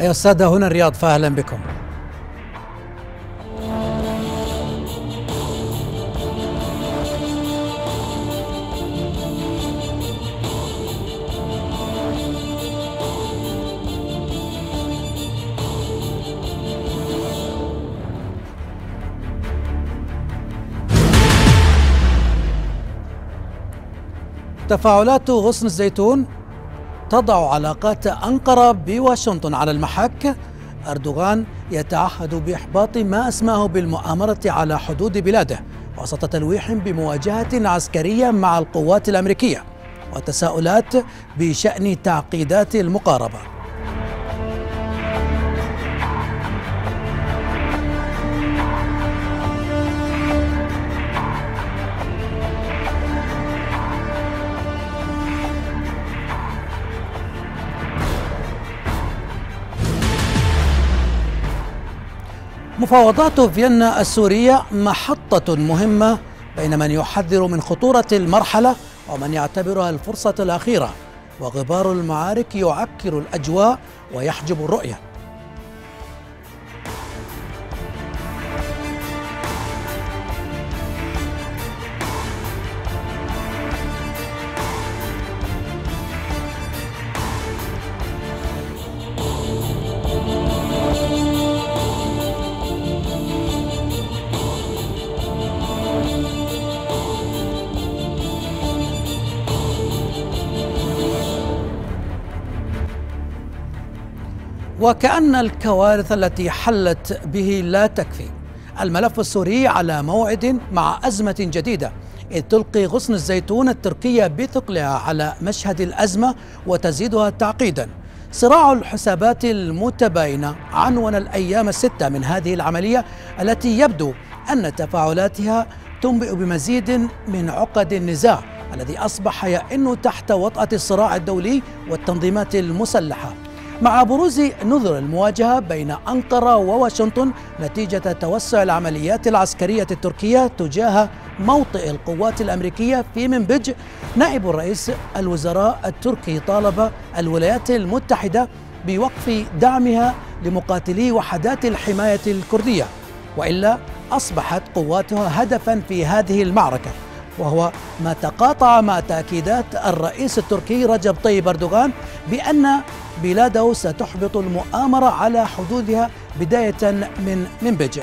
أيها السادة هنا الرياض فأهلا بكم تفاعلات غصن الزيتون تضع علاقات أنقرة بواشنطن على المحك أردوغان يتعهد بإحباط ما أسماه بالمؤامرة على حدود بلاده وسط تلويح بمواجهة عسكرية مع القوات الأمريكية وتساؤلات بشأن تعقيدات المقاربة مفاوضات فيينا السورية محطة مهمة بين من يحذر من خطورة المرحلة ومن يعتبرها الفرصة الأخيرة وغبار المعارك يعكر الأجواء ويحجب الرؤية وكأن الكوارث التي حلت به لا تكفي الملف السوري على موعد مع أزمة جديدة إذ تلقي غصن الزيتون التركية بثقلها على مشهد الأزمة وتزيدها تعقيدا صراع الحسابات المتباينة عنون الأيام الستة من هذه العملية التي يبدو أن تفاعلاتها تنبئ بمزيد من عقد النزاع الذي أصبح يئن تحت وطأة الصراع الدولي والتنظيمات المسلحة مع بروز نذر المواجهة بين أنقرة وواشنطن نتيجة توسع العمليات العسكرية التركية تجاه موطئ القوات الأمريكية في منبج نائب رئيس الوزراء التركي طالب الولايات المتحدة بوقف دعمها لمقاتلي وحدات الحماية الكردية وإلا أصبحت قواتها هدفا في هذه المعركة وهو ما تقاطع مع تأكيدات الرئيس التركي رجب طيب أردوغان بأن بلاده ستحبط المؤامرة على حدودها بداية من منبج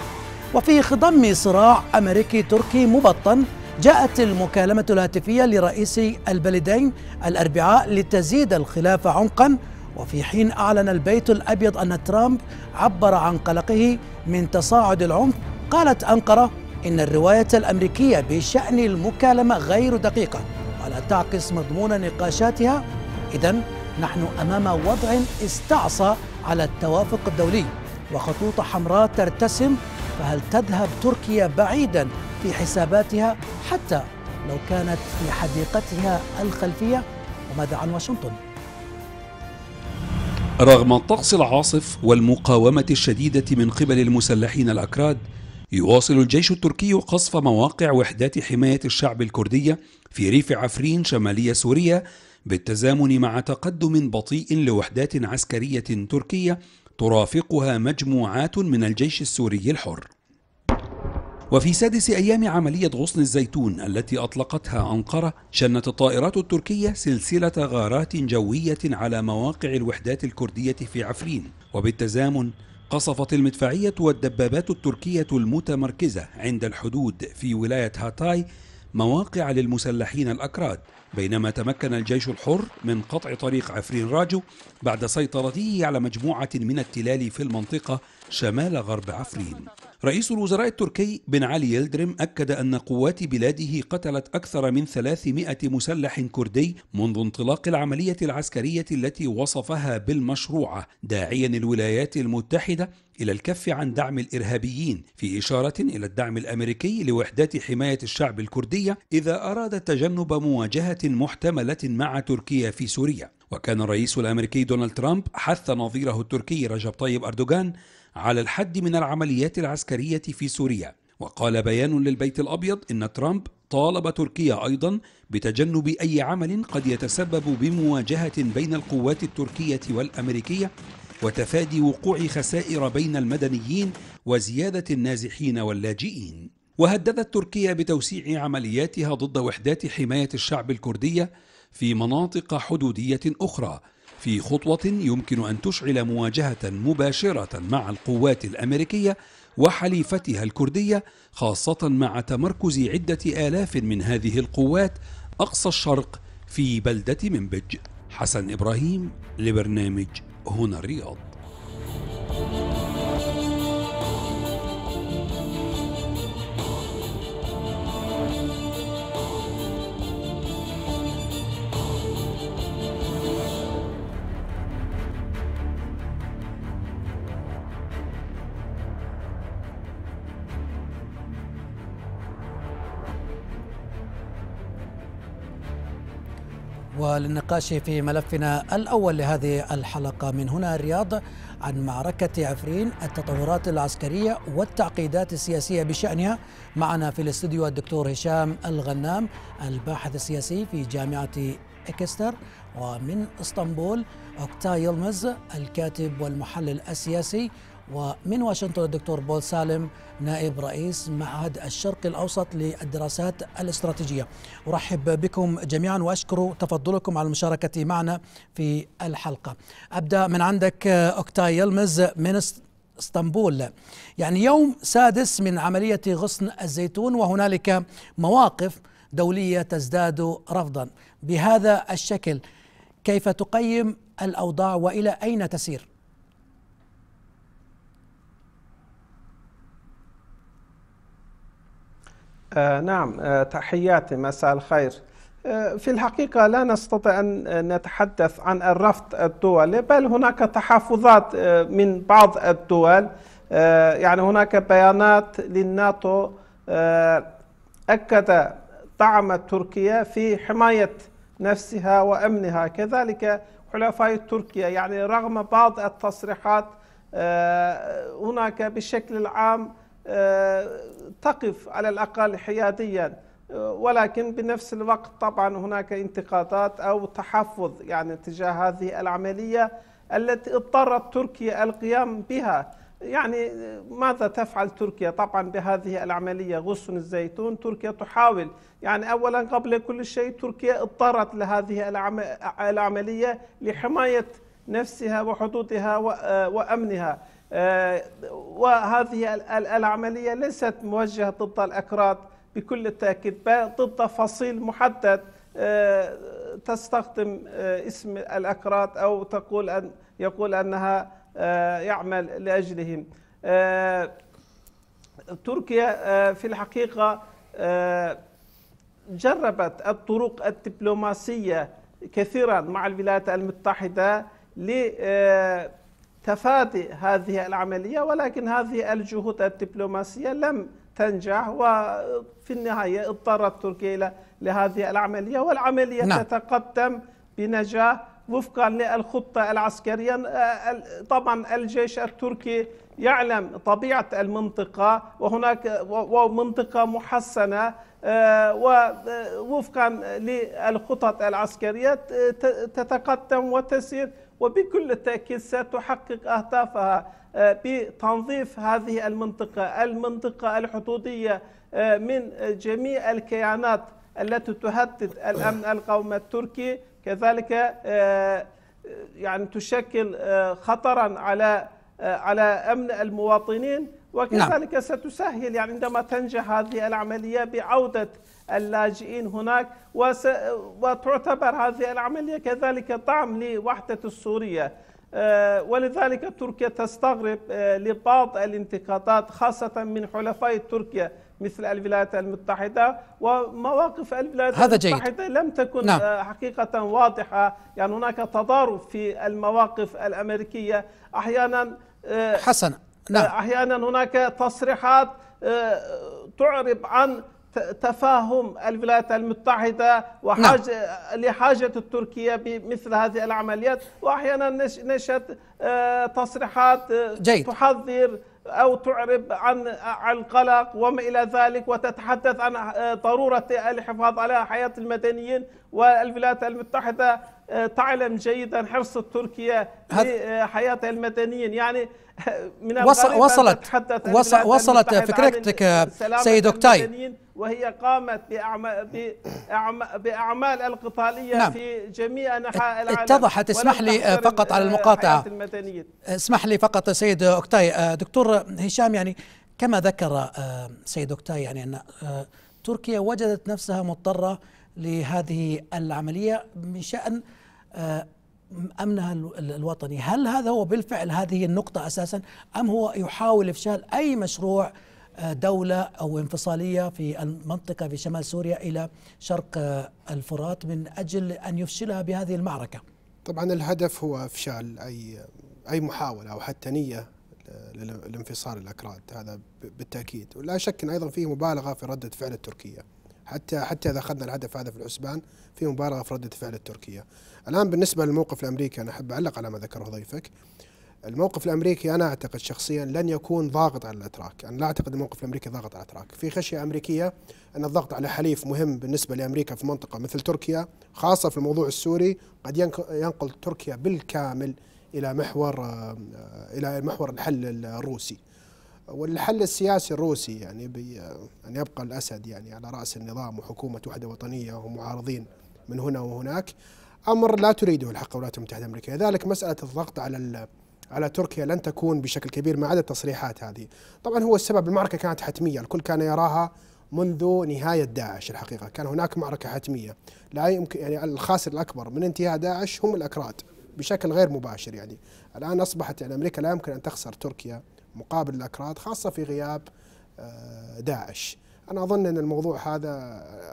وفي خضم صراع أمريكي تركي مبطن جاءت المكالمة الهاتفية لرئيس البلدين الأربعاء لتزيد الخلاف عمقا وفي حين أعلن البيت الأبيض أن ترامب عبر عن قلقه من تصاعد العنف قالت أنقرة إن الرواية الأمريكية بشأن المكالمة غير دقيقة ولا تعكس مضمون نقاشاتها إذا نحن أمام وضع استعصى على التوافق الدولي وخطوط حمراء ترتسم فهل تذهب تركيا بعيدا في حساباتها حتى لو كانت في حديقتها الخلفية وماذا عن واشنطن؟ رغم الطقس العاصف والمقاومة الشديدة من قبل المسلحين الأكراد يواصل الجيش التركي قصف مواقع وحدات حماية الشعب الكردية في ريف عفرين شمالية سوريا بالتزامن مع تقدم بطيء لوحدات عسكرية تركية ترافقها مجموعات من الجيش السوري الحر وفي سادس أيام عملية غصن الزيتون التي أطلقتها أنقرة شنت الطائرات التركية سلسلة غارات جوية على مواقع الوحدات الكردية في عفرين وبالتزامن قصفت المدفعية والدبابات التركية المتمركزة عند الحدود في ولاية هاتاي مواقع للمسلحين الأكراد بينما تمكن الجيش الحر من قطع طريق عفرين راجو بعد سيطرته على مجموعة من التلال في المنطقة شمال غرب عفرين رئيس الوزراء التركي بن علي يلدرم أكد أن قوات بلاده قتلت أكثر من 300 مسلح كردي منذ انطلاق العملية العسكرية التي وصفها بالمشروعة داعيا الولايات المتحدة إلى الكف عن دعم الإرهابيين في إشارة إلى الدعم الأمريكي لوحدات حماية الشعب الكردية إذا أراد تجنب مواجهة محتملة مع تركيا في سوريا وكان الرئيس الأمريكي دونالد ترامب حث نظيره التركي رجب طيب أردوغان على الحد من العمليات العسكرية في سوريا وقال بيان للبيت الأبيض إن ترامب طالب تركيا أيضا بتجنب أي عمل قد يتسبب بمواجهة بين القوات التركية والأمريكية وتفادي وقوع خسائر بين المدنيين وزيادة النازحين واللاجئين وهددت تركيا بتوسيع عملياتها ضد وحدات حماية الشعب الكردية في مناطق حدودية أخرى في خطوة يمكن أن تشعل مواجهة مباشرة مع القوات الأمريكية وحليفتها الكردية خاصة مع تمركز عدة آلاف من هذه القوات أقصى الشرق في بلدة منبج حسن إبراهيم لبرنامج هنا الرياض thank you وللنقاش في ملفنا الأول لهذه الحلقة من هنا الرياض عن معركة عفرين التطورات العسكرية والتعقيدات السياسية بشأنها معنا في الاستديو الدكتور هشام الغنام الباحث السياسي في جامعة إكستر ومن اسطنبول أوكتا يلمز الكاتب والمحلل السياسي ومن واشنطن الدكتور بول سالم نائب رئيس معهد الشرق الأوسط للدراسات الاستراتيجية أرحب بكم جميعا وأشكر تفضلكم على المشاركة معنا في الحلقة أبدأ من عندك اوكتاي يلمز من اسطنبول يعني يوم سادس من عملية غصن الزيتون وهنالك مواقف دولية تزداد رفضا بهذا الشكل كيف تقيم الأوضاع وإلى أين تسير؟ آه نعم آه تحياتي مساء الخير آه، في الحقيقة لا نستطيع أن نتحدث عن الرفض الدولي بل هناك تحفظات آه، من بعض الدول آه، يعني هناك بيانات للناتو أكد دعم تركيا في حماية نفسها وأمنها كذلك حلفاء تركيا يعني رغم بعض التصريحات هناك بشكل عام آه، تقف على الأقل حياديا آه، ولكن بنفس الوقت طبعا هناك انتقادات أو تحفظ يعني تجاه هذه العملية التي اضطرت تركيا القيام بها يعني ماذا تفعل تركيا طبعا بهذه العملية غصن الزيتون تركيا تحاول يعني أولا قبل كل شيء تركيا اضطرت لهذه العملية لحماية نفسها وحدودها آه، وأمنها آه، وهذه العملية ليست موجهة ضد الأكراد بكل التأكيد بل ضد فصيل محدد آه، تستخدم آه، اسم الأكراد أو تقول أن يقول أنها يعمل لأجلهم تركيا في الحقيقة جربت الطرق الدبلوماسية كثيرا مع الولايات المتحدة ل تفادي هذه العملية ولكن هذه الجهود الدبلوماسية لم تنجح وفي النهاية اضطرت تركيا لهذه العملية والعملية نعم. تتقدم بنجاح وفقا للخطة العسكرية طبعا الجيش التركي يعلم طبيعة المنطقة وهناك ومنطقة محسنة ووفقا للخطط العسكرية تتقدم وتسير وبكل تأكيد ستحقق أهدافها آه، بتنظيف هذه المنطقة المنطقة الحدودية آه، من جميع الكيانات التي تهدد الأمن القومي التركي كذلك آه، يعني تشكل خطرا على على أمن المواطنين نعم. وكذلك نعم. ستسهل يعني عندما تنجح هذه العملية بعودة اللاجئين هناك وس... وتعتبر هذه العملية كذلك طعم لوحدة السورية آه، ولذلك تركيا تستغرب آه، لبعض الانتقادات خاصة من حلفاء تركيا مثل الولايات المتحدة ومواقف الولايات هذا المتحدة جيد. لم تكن نعم. آه، حقيقة واضحة يعني هناك تضارب في المواقف الأمريكية أحيانا حسنا نعم. أحيانا هناك تصريحات تعرب عن تفاهم الولايات المتحدة وحاجة نعم. لحاجة التركية بمثل هذه العمليات وأحيانا نشأت آه، تصريحات آه، جيد. تحذر أو تعرب عن القلق وما إلى ذلك وتتحدث عن آه، ضرورة الحفاظ على حياة المدنيين والولايات المتحدة آه، تعلم جيدا حرص تركيا آه، لحياتها المدنيين يعني آه، من وصل وصلت وصلت فكرتك سيد اوكتاي وهي قامت بأعمال, بأعمال القتالية نعم. في جميع أنحاء العالم اتضحت اسمح لي فقط على المقاطعة اسمح لي فقط سيد اوكتاي دكتور هشام يعني كما ذكر سيد اوكتاي يعني أن تركيا وجدت نفسها مضطرة لهذه العملية من شأن آه، امنها الوطني، هل هذا هو بالفعل هذه النقطه اساسا ام هو يحاول افشال اي مشروع آه، دولة أو انفصالية في المنطقة في شمال سوريا إلى شرق آه، الفرات من أجل أن يفشلها بهذه المعركة طبعا الهدف هو إفشال أي أي محاولة أو حتى نية للانفصال الأكراد هذا بالتأكيد ولا شك أن أيضا فيه مبالغة في ردة فعل التركية حتى حتى اذا اخذنا الهدف هذا في الحسبان في مبالغه في رده فعل التركيه. الان بالنسبه للموقف الامريكي انا احب اعلق على ما ذكره ضيفك. الموقف الامريكي انا اعتقد شخصيا لن يكون ضاغط على الاتراك، انا لا اعتقد الموقف الامريكي ضاغط على الاتراك، في خشيه امريكيه ان الضغط على حليف مهم بالنسبه لامريكا في منطقه مثل تركيا، خاصه في الموضوع السوري قد ينقل تركيا بالكامل الى محور آه، الى محور الحل الروسي. والحل السياسي الروسي يعني بأن أن يبقى الأسد يعني على رأس النظام وحكومة وحدة وطنية ومعارضين من هنا وهناك أمر لا تريده الحق الولايات المتحدة الأمريكية لذلك مسألة الضغط على على تركيا لن تكون بشكل كبير ما عدا التصريحات هذه طبعا هو السبب المعركة كانت حتمية الكل كان يراها منذ نهاية داعش الحقيقة كان هناك معركة حتمية لا يمكن يعني الخاسر الأكبر من انتهاء داعش هم الأكراد بشكل غير مباشر يعني الآن أصبحت يعني أمريكا لا يمكن أن تخسر تركيا مقابل الأكراد خاصة في غياب آه، داعش أنا أظن أن الموضوع هذا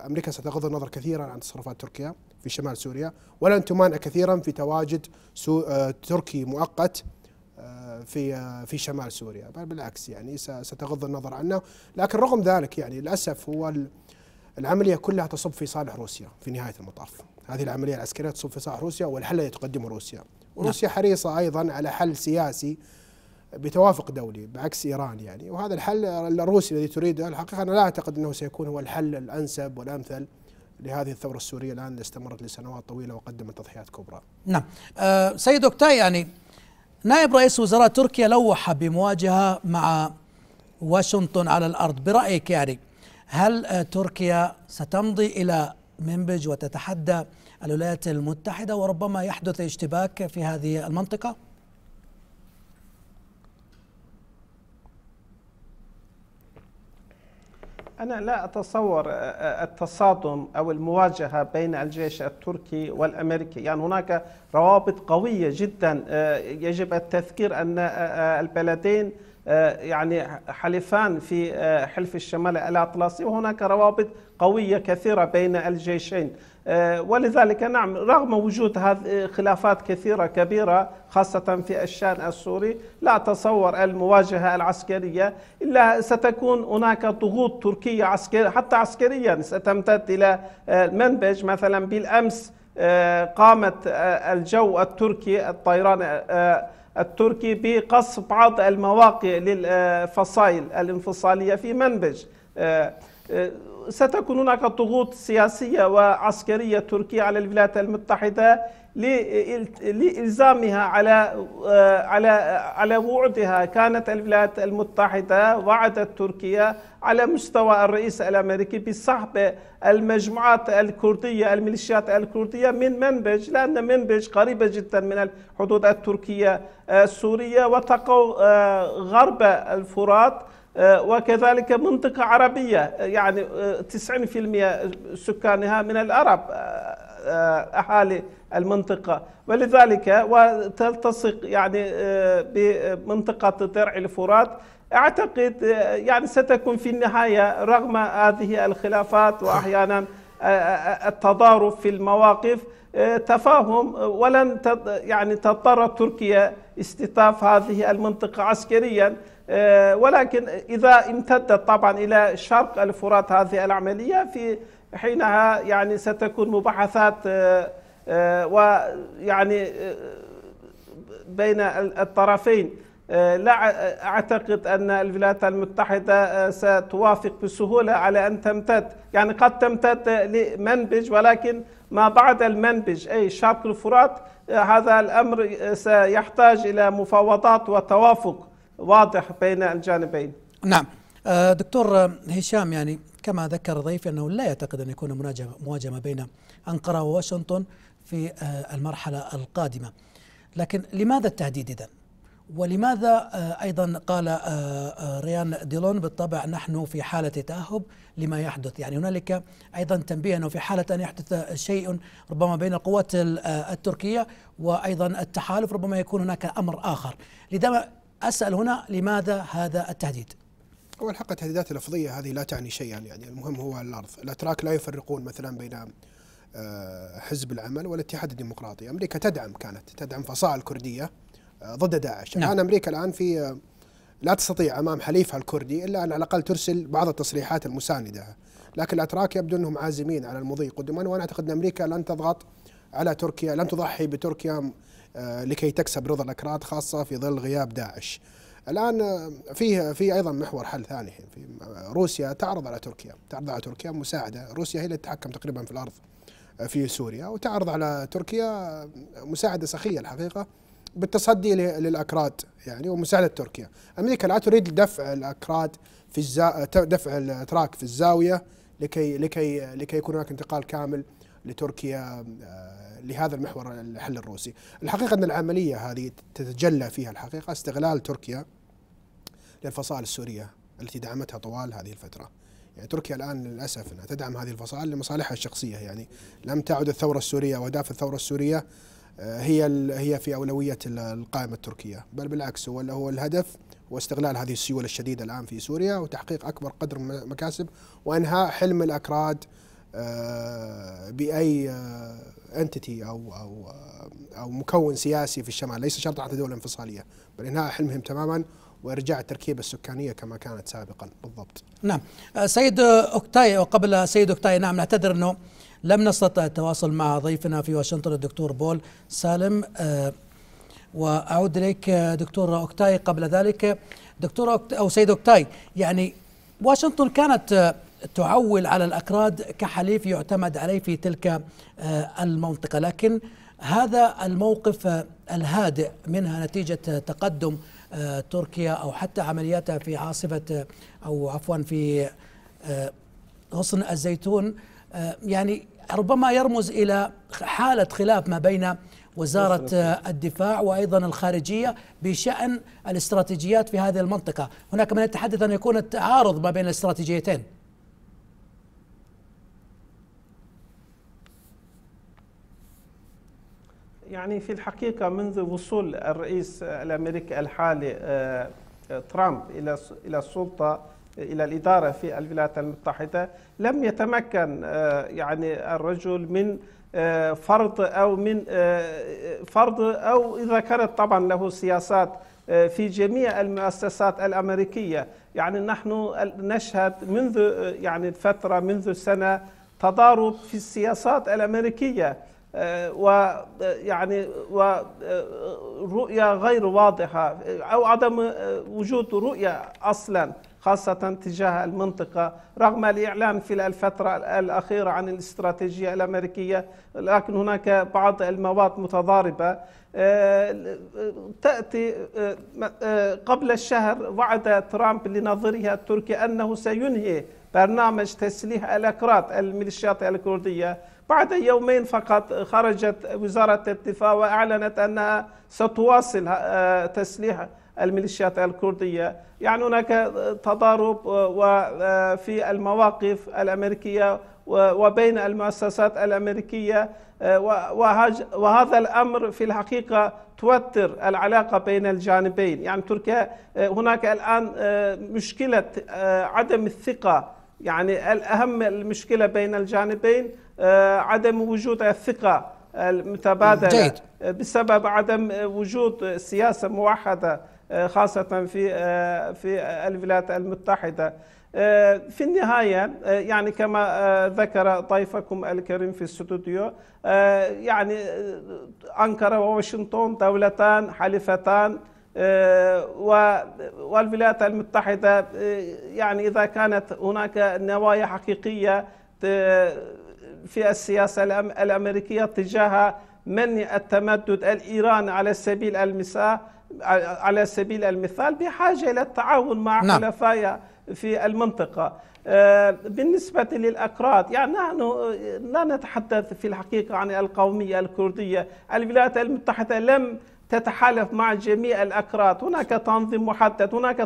أمريكا ستغض النظر كثيرا عن تصرفات تركيا في شمال سوريا ولن تمانع كثيرا في تواجد آه، تركي مؤقت آه، في في شمال سوريا بل بالعكس يعني ستغض النظر عنه لكن رغم ذلك يعني للاسف هو العمليه كلها تصب في صالح روسيا في نهايه المطاف هذه العمليه العسكريه تصب في صالح روسيا والحل الذي تقدمه روسيا نعم. وروسيا حريصه ايضا على حل سياسي بتوافق دولي بعكس ايران يعني وهذا الحل الروسي الذي تريده الحقيقه انا لا اعتقد انه سيكون هو الحل الانسب والامثل لهذه الثوره السوريه الان اللي استمرت لسنوات طويله وقدمت تضحيات كبرى. نعم. أه سيد اوكتاي يعني نائب رئيس وزراء تركيا لوح بمواجهه مع واشنطن على الارض، برايك يعني هل تركيا ستمضي الى منبج وتتحدى الولايات المتحده وربما يحدث اشتباك في هذه المنطقه؟ أنا لا أتصور آه، آه، التصادم أو المواجهة بين الجيش التركي والأمريكي يعني هناك روابط قوية جدا آه، يجب التذكير أن البلدين يعني حلفان في حلف الشمال الأطلسي وهناك روابط قوية كثيرة بين الجيشين آه، ولذلك نعم رغم وجود هذه آه، خلافات كثيرة كبيرة خاصة في الشان السوري لا أتصور المواجهة العسكرية إلا ستكون هناك ضغوط تركية عسكرية حتى عسكريا ستمتد إلى آه، منبج مثلا بالأمس قامت الجو التركي الطيران التركي بقصف بعض المواقع للفصائل الانفصالية في منبج ستكون هناك ضغوط سياسية وعسكرية تركية على الولايات المتحدة لإلزامها على آه، على على وعدها كانت الولايات المتحدة وعدت تركيا على مستوى الرئيس الأمريكي بسحب المجموعات الكردية الميليشيات الكردية من منبج لأن منبج قريبة جدا من الحدود التركية آه، السورية وتقع آه، غرب الفرات وكذلك منطقة عربية يعني 90% آه، سكانها من العرب آه، آه، أهالي المنطقة ولذلك وتلتصق يعني بمنطقة درع الفرات أعتقد يعني ستكون في النهاية رغم هذه الخلافات وأحيانا التضارب في المواقف تفاهم ولن يعني تضطر تركيا استتاف هذه المنطقة عسكريا آه، ولكن إذا امتدت طبعا إلى شرق الفرات هذه العملية في حينها يعني ستكون مباحثات آه، آه، ويعني بين الطرفين لا أعتقد أن الولايات المتحدة ستوافق بسهولة على أن تمتد يعني قد تمتد لمنبج ولكن ما بعد المنبج أي شرق الفرات هذا الأمر سيحتاج إلى مفاوضات وتوافق واضح بين الجانبين نعم آه، دكتور هشام يعني كما ذكر ضيفي أنه لا يعتقد أن يكون مواجهة بين أنقرة وواشنطن في آه، المرحلة القادمة لكن لماذا التهديد اذا؟ ولماذا آه، ايضا قال ريان ديلون بالطبع نحن في حاله تاهب لما يحدث، يعني هنالك ايضا تنبيه انه في حاله ان يحدث شيء ربما بين القوات التركيه وايضا التحالف ربما يكون هناك امر اخر، لذا أسأل هنا لماذا هذا التهديد؟ هو الحق التهديدات اللفظية هذه لا تعني شيئا يعني. يعني المهم هو الأرض الأتراك لا يفرقون مثلا بين آه، حزب العمل والاتحاد الديمقراطي أمريكا تدعم كانت تدعم فصائل كردية آه، ضد داعش نعم. الآن أمريكا الآن في آه، لا تستطيع أمام حليفها الكردي إلا أن على الأقل ترسل بعض التصريحات المساندة لكن الأتراك يبدو أنهم عازمين على المضي قدما وأنا أعتقد أن أمريكا لن تضغط على تركيا لن تضحي بتركيا آه، لكي تكسب رضا الأكراد خاصة في ظل غياب داعش الآن آه، فيه في أيضا محور حل ثاني في آه، روسيا تعرض على تركيا تعرض على تركيا مساعدة روسيا هي اللي تتحكم تقريبا في الأرض في سوريا وتعرض على تركيا مساعدة سخية الحقيقة بالتصدي للأكراد يعني ومساعدة تركيا أمريكا لا تريد دفع الأكراد في الزا... دفع الأتراك في الزاوية لكي لكي لكي يكون هناك انتقال كامل لتركيا آه، لهذا المحور الحل الروسي الحقيقة أن العملية هذه تتجلى فيها الحقيقة استغلال تركيا للفصائل السورية التي دعمتها طوال هذه الفترة يعني تركيا الآن للأسف أنها تدعم هذه الفصائل لمصالحها الشخصية يعني لم تعد الثورة السورية وأهداف الثورة السورية آه، هي هي في أولوية القائمة التركية بل بالعكس هو هو الهدف هو استغلال هذه السيولة الشديدة الآن في سوريا وتحقيق أكبر قدر من المكاسب وإنهاء حلم الأكراد آه، باي انتيتي آه، او او آه، او مكون سياسي في الشمال ليس شرط حتى دوله انفصاليه بل انهاء حلمهم تماما وارجاع التركيبه السكانيه كما كانت سابقا بالضبط. نعم سيد اوكتاي وقبل سيد اوكتاي نعم نعتذر انه لم نستطع التواصل مع ضيفنا في واشنطن الدكتور بول سالم واعود اليك دكتور اوكتاي قبل ذلك دكتور أو سيد اوكتاي يعني واشنطن كانت تعول على الأكراد كحليف يعتمد عليه في تلك آه، المنطقة لكن هذا الموقف آه، الهادئ منها نتيجة تقدم آه، تركيا أو حتى عملياتها في عاصفة أو عفوا في غصن الزيتون يعني ربما يرمز إلى حالة خلاف ما بين وزارة الدفاع وأيضا الخارجية بشأن الاستراتيجيات في هذه المنطقة هناك من يتحدث أن يكون التعارض ما بين الاستراتيجيتين يعني في الحقيقة منذ وصول الرئيس الأمريكي الحالي آه، آه، ترامب إلى إلى السلطة إلى الإدارة في الولايات المتحدة لم يتمكن آه، يعني الرجل من فرض أو من فرض أو إذا كانت طبعا له سياسات في جميع المؤسسات الأمريكية يعني نحن نشهد منذ يعني فترة منذ سنة تضارب في السياسات الأمريكية آه، ويعني آه، ورؤية آه، غير واضحة أو عدم وجود رؤية أصلا خاصة تجاه المنطقة رغم الإعلان في الفترة الأخيرة عن الاستراتيجية الأمريكية لكن هناك بعض المواد متضاربة تأتي قبل الشهر وعد ترامب لنظيره التركي أنه سينهي برنامج تسليح الأكراد الميليشيات الكردية بعد يومين فقط خرجت وزارة الدفاع وأعلنت أنها ستواصل آه، تسليح الميليشيات الكردية يعني هناك تضارب آه، وفي آه، المواقف الأمريكية وبين المؤسسات الأمريكية وهذا الأمر في الحقيقة توتر العلاقة بين الجانبين يعني تركيا هناك الآن مشكلة عدم الثقة يعني الأهم المشكلة بين الجانبين آه، عدم وجود الثقة المتبادلة جيد. آه، بسبب عدم وجود سياسة موحدة آه، خاصة في في الولايات المتحدة في النهاية يعني كما ذكر ضيفكم الكريم في الاستوديو يعني أنقرة وواشنطن دولتان حليفتان آه، والولايات المتحدة آه، يعني إذا كانت هناك نوايا حقيقية في السياسة الأمريكية تجاه منع التمدد الإيراني على سبيل المثال على سبيل المثال بحاجة إلى التعاون مع حلفايا نعم. في المنطقة آه، بالنسبة للأكراد يعني نحن لا نتحدث في الحقيقة عن القومية الكردية الولايات المتحدة لم تتحالف مع جميع الأكراد هناك تنظيم محدد هناك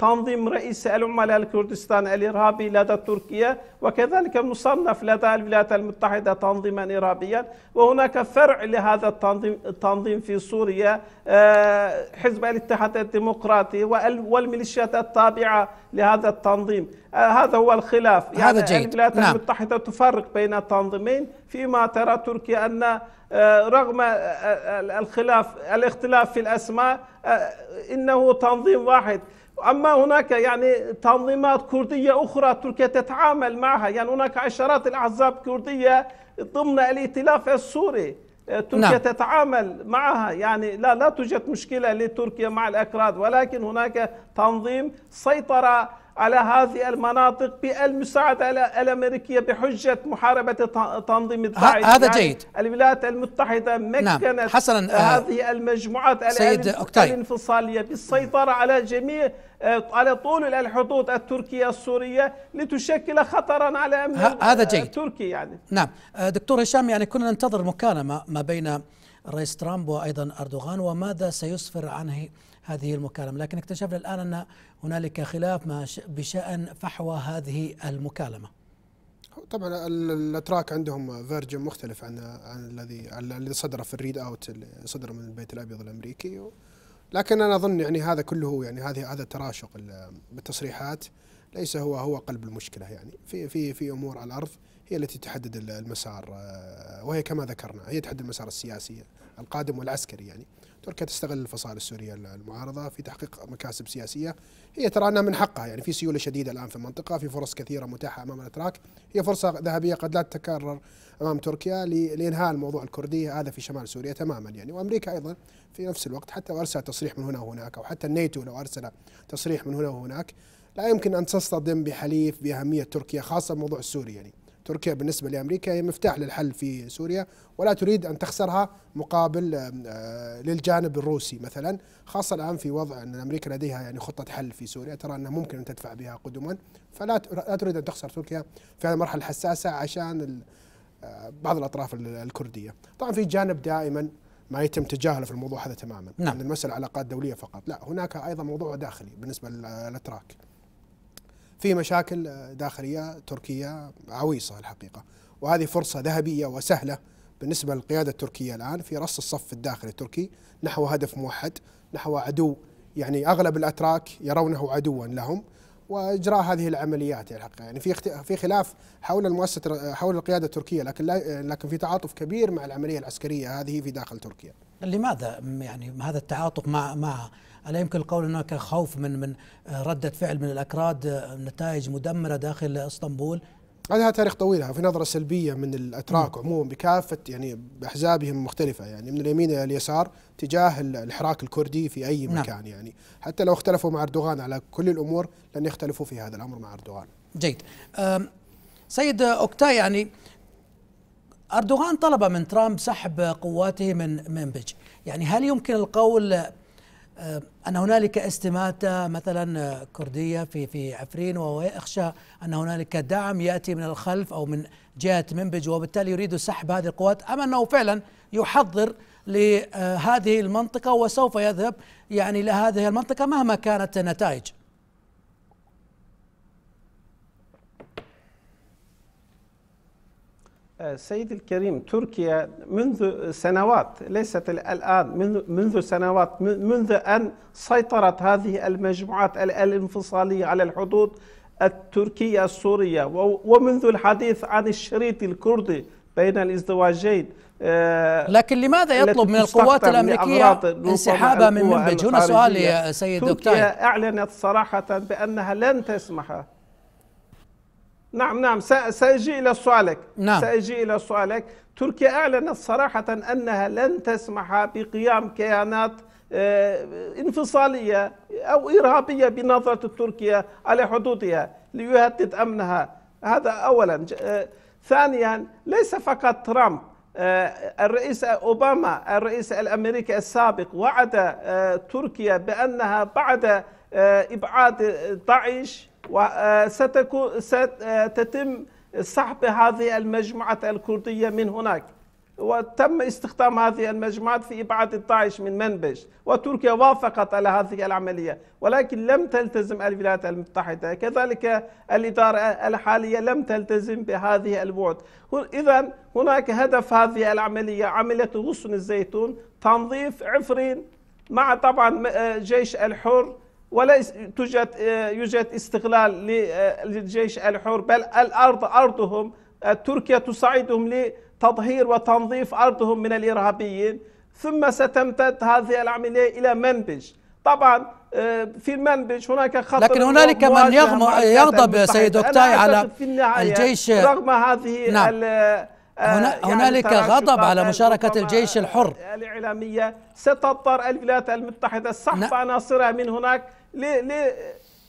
تنظيم رئيس العمال الكردستان الإرهابي لدى تركيا وكذلك مصنف لدى الولايات المتحدة تنظيما إرهابيا وهناك فرع لهذا التنظيم, التنظيم في سوريا آه، حزب الاتحاد الديمقراطي والميليشيات التابعة لهذا التنظيم آه، هذا هو الخلاف يعني هذا جيد. الولايات نعم. المتحدة تفرق بين التنظيمين فيما ترى تركيا أن آه، رغم الخلاف الاختلاف في الأسماء إنه تنظيم واحد أما هناك يعني تنظيمات كردية أخرى تركيا تتعامل معها يعني هناك عشرات الأحزاب كردية ضمن الائتلاف السوري آه، تركيا نعم. تتعامل معها يعني لا لا توجد مشكلة لتركيا مع الأكراد ولكن هناك تنظيم سيطر على هذه المناطق بالمساعدة الأمريكية بحجة محاربة تنظيم الداعش هذا يعني جيد الولايات المتحدة نعم. مكنت نعم. حسنا آه، هذه المجموعات الانفصالية بالسيطرة على جميع آه، على طول الحدود التركية السورية لتشكل خطرا على أمن هذا جيد التركي آه، يعني نعم آه، دكتور هشام يعني كنا ننتظر مكالمة ما بين الرئيس ترامب وأيضا أردوغان وماذا سيسفر عنه هذه المكالمة لكن اكتشفنا الآن أن هنالك خلاف ما بشأن فحوى هذه المكالمة طبعا الاتراك عندهم فيرجن مختلف عن عن الذي الذي صدر في الريد اوت اللي صدر من البيت الابيض الامريكي لكن انا اظن يعني هذا كله يعني هذه هذا التراشق بالتصريحات ليس هو هو قلب المشكله يعني في في في امور على الارض هي التي تحدد المسار آه، وهي كما ذكرنا هي تحدد المسار السياسي القادم والعسكري يعني تركيا تستغل الفصائل السوريه المعارضه في تحقيق مكاسب سياسيه هي ترى انها من حقها يعني في سيوله شديده الان في المنطقه في فرص كثيره متاحه امام الاتراك هي فرصه ذهبيه قد لا تتكرر امام تركيا لانهاء الموضوع الكردي هذا في شمال سوريا تماما يعني وامريكا ايضا في نفس الوقت حتى ارسل تصريح من هنا وهناك او حتى الناتو لو ارسل تصريح من هنا وهناك لا يمكن ان تصطدم بحليف باهميه تركيا خاصه الموضوع السوري يعني تركيا بالنسبة لأمريكا هي مفتاح للحل في سوريا ولا تريد أن تخسرها مقابل آه، للجانب الروسي مثلا خاصة الآن في وضع أن أمريكا لديها يعني خطة حل في سوريا ترى أنها ممكن أن تدفع بها قدما فلا لا تريد أن تخسر تركيا في هذه المرحلة الحساسة عشان آه، بعض الأطراف الكردية طبعا في جانب دائما ما يتم تجاهله في الموضوع هذا تماما نعم. أن المسألة علاقات دولية فقط لا هناك أيضا موضوع داخلي بالنسبة للأتراك في مشاكل داخلية تركية عويصة الحقيقة وهذه فرصة ذهبية وسهلة بالنسبة للقيادة التركية الآن في رص الصف الداخلي التركي نحو هدف موحد نحو عدو يعني أغلب الأتراك يرونه عدوا لهم واجراء هذه العمليات يعني الحقيقه يعني في في خلاف حول المؤسسه حول القياده التركيه لكن لكن في تعاطف كبير مع العمليه العسكريه هذه في داخل تركيا. لماذا يعني هذا التعاطف مع مع الا يمكن القول هناك خوف من من رده فعل من الاكراد نتائج مدمره داخل اسطنبول لها تاريخ طويل في نظره سلبيه من الاتراك نعم. عموما بكافه يعني باحزابهم المختلفه يعني من اليمين الى اليسار تجاه الحراك الكردي في اي نعم. مكان يعني حتى لو اختلفوا مع اردوغان على كل الامور لن يختلفوا في هذا الامر مع اردوغان. جيد. سيد اوكتاي يعني أردوغان طلب من ترامب سحب قواته من منبج يعني هل يمكن القول آه، أن هنالك استماتة مثلا كردية في في عفرين وهو يخشى أن هنالك دعم يأتي من الخلف أو من جهة منبج وبالتالي يريد سحب هذه القوات أم أنه فعلا يحضر لهذه آه، المنطقة وسوف يذهب يعني إلى هذه المنطقة مهما كانت النتائج سيد الكريم تركيا منذ سنوات ليست الآن منذ, سنوات منذ أن سيطرت هذه المجموعات الانفصالية على الحدود التركية السورية ومنذ الحديث عن الشريط الكردي بين الازدواجين آه، لكن لماذا يطلب من القوات الأمريكية انسحابها من منبج هنا سؤال سيد دكتور تركيا أعلنت صراحة بأنها لن تسمح نعم نعم سأجي إلى سؤالك نعم. سأجي إلى سؤالك تركيا أعلنت صراحة أنها لن تسمح بقيام كيانات آه، انفصالية أو إرهابية بنظرة تركيا على حدودها ليهدد أمنها هذا أولا آه، ثانيا ليس فقط ترامب آه، الرئيس أوباما الرئيس الأمريكي السابق وعد تركيا بأنها بعد إبعاد داعش وستتم سحب هذه المجموعة الكردية من هناك وتم استخدام هذه المجموعات في إبعاد داعش من منبج وتركيا وافقت على هذه العملية ولكن لم تلتزم الولايات المتحدة كذلك الإدارة الحالية لم تلتزم بهذه الوعود إذا هناك هدف هذه العملية عملية غصن الزيتون تنظيف عفرين مع طبعا آه، جيش الحر ولا توجد آه، يوجد استغلال آه، للجيش الحر بل الأرض أرضهم آه، تركيا تساعدهم لتطهير وتنظيف أرضهم من الإرهابيين ثم ستمتد هذه العملية إلى منبج طبعا في المنبج هناك خطر لكن هنالك من يغضب سيد اوكتاي على الجيش رغم هذه نعم. هنا يعني هنالك يعني غضب على مشاركة الجيش الحر الإعلامية ستضطر الولايات المتحدة سحب عناصرها نعم. من هناك ل... ل...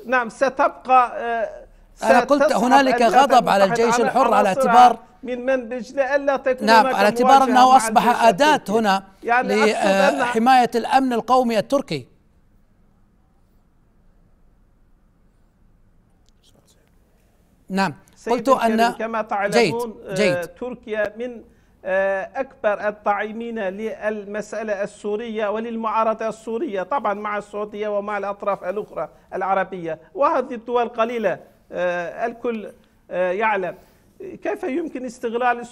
نعم ستبقى آه، أنا قلت هنالك غضب على الجيش على الحر على اعتبار من منبج لا تكون نعم على اعتبار أنه أصبح أداة هنا يعني لحماية آه، الأمن القومي التركي نعم قلت أن كما تعلمون جيد. جيد. آه، تركيا من آه، أكبر الطاعمين للمسألة السورية وللمعارضة السورية طبعا مع السعودية ومع الأطراف الأخرى العربية وهذه الدول قليلة آه، الكل آه، يعلم كيف يمكن استغلال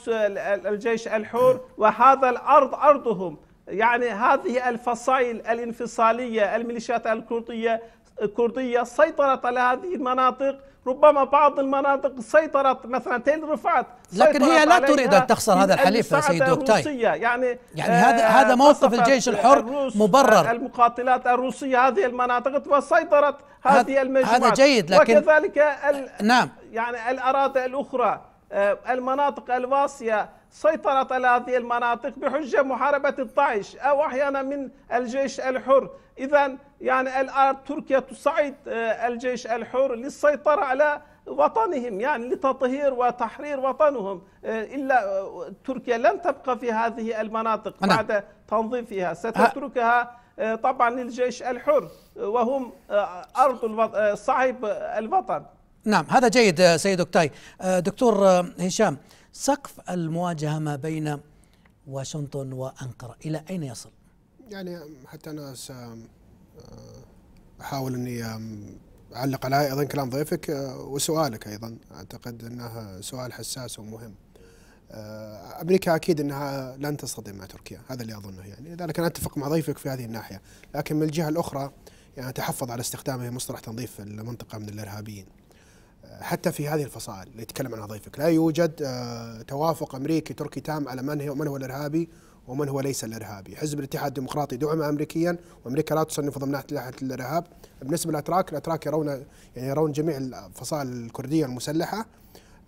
الجيش الحر وهذا الأرض أرضهم يعني هذه الفصائل الانفصالية الميليشيات الكردية كردية سيطرت على هذه المناطق ربما بعض المناطق سيطرت مثلا تل رفعت لكن هي لا تريد ان تخسر هذا الحليف يا سيد دوكتاي يعني يعني هذا آه، هذا موقف الجيش الحر مبرر المقاتلات الروسيه هذه المناطق وسيطرت هذه المجموعات هذا جيد لكن وكذلك نعم يعني الاراضي الاخرى آه، المناطق الواصيه سيطرت على هذه المناطق بحجة محاربة الطائش أو أحيانا من الجيش الحر إذا يعني الآن تركيا تصعد آه، الجيش الحر للسيطرة على وطنهم يعني لتطهير وتحرير وطنهم آه، إلا آه، تركيا لن تبقى في هذه المناطق أنا. بعد تنظيفها ستتركها طبعا للجيش الحر وهم أرض صاحب الوطن نعم هذا جيد سيد دكتور هشام سقف المواجهة ما بين واشنطن وأنقرة إلى أين يصل؟ يعني حتى أنا سأحاول آه، أني أعلق على أيضا كلام ضيفك آه، وسؤالك أيضا أعتقد أنه سؤال حساس ومهم آه، امريكا اكيد انها لن تصطدم مع تركيا هذا اللي اظنه يعني لذلك انا اتفق مع ضيفك في هذه الناحيه لكن من الجهه الاخرى يعني تحفظ على استخدامه مصطلح تنظيف المنطقه من الارهابيين حتى في هذه الفصائل اللي يتكلم عنها ضيفك لا يوجد آه، توافق امريكي تركي تام على من هو من هو الارهابي ومن هو ليس الارهابي، حزب الاتحاد الديمقراطي دعم امريكيا وامريكا لا تصنف ضمن لائحه الارهاب، بالنسبه للاتراك، الاتراك يرون يعني يرون جميع الفصائل الكرديه المسلحه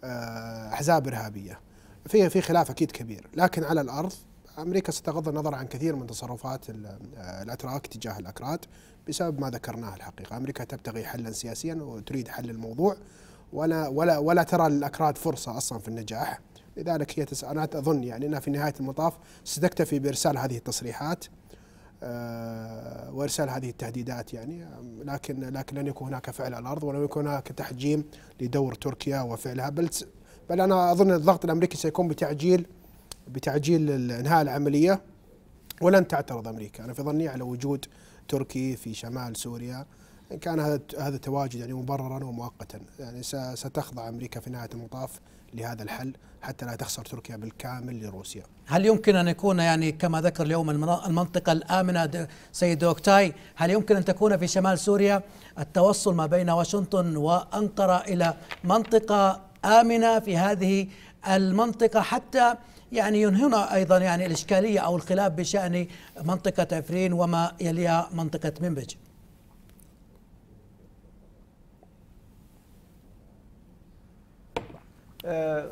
آه، احزاب ارهابيه. في في خلاف اكيد كبير، لكن على الارض امريكا ستغض النظر عن كثير من تصرفات آه، الاتراك تجاه الاكراد بسبب ما ذكرناه الحقيقه، امريكا تبتغي حلا سياسيا وتريد حل الموضوع ولا ولا ولا ترى للاكراد فرصه اصلا في النجاح لذلك هي انا اظن يعني انها في نهايه المطاف ستكتفي بارسال هذه التصريحات آه، وارسال هذه التهديدات يعني لكن لكن لن يكون هناك فعل على الارض ولن يكون هناك تحجيم لدور تركيا وفعلها بل بل انا اظن الضغط الامريكي سيكون بتعجيل بتعجيل انهاء العمليه ولن تعترض امريكا انا في ظني على وجود تركي في شمال سوريا ان كان هذا هذا التواجد يعني مبررا ومؤقتا يعني ستخضع امريكا في نهايه المطاف لهذا الحل حتى لا تخسر تركيا بالكامل لروسيا. هل يمكن ان يكون يعني كما ذكر اليوم المنطقه الامنه سيد اوكتاي هل يمكن ان تكون في شمال سوريا التوصل ما بين واشنطن وانقره الى منطقه امنه في هذه المنطقه حتى يعني ينهينا ايضا يعني الاشكاليه او الخلاف بشان منطقه عفرين وما يليها منطقه منبج. آه،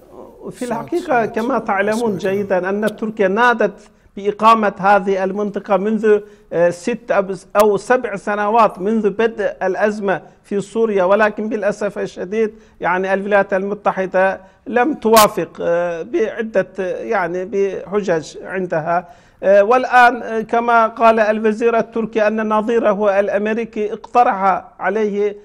في الحقيقة كما تعلمون جيدا أن تركيا نادت بإقامة هذه المنطقة منذ آه، ست أو سبع سنوات منذ بدء الأزمة في سوريا ولكن بالأسف الشديد يعني الولايات المتحدة لم توافق آه، بعدة يعني بحجج عندها والآن كما قال الوزير التركي أن نظيره الأمريكي اقترح عليه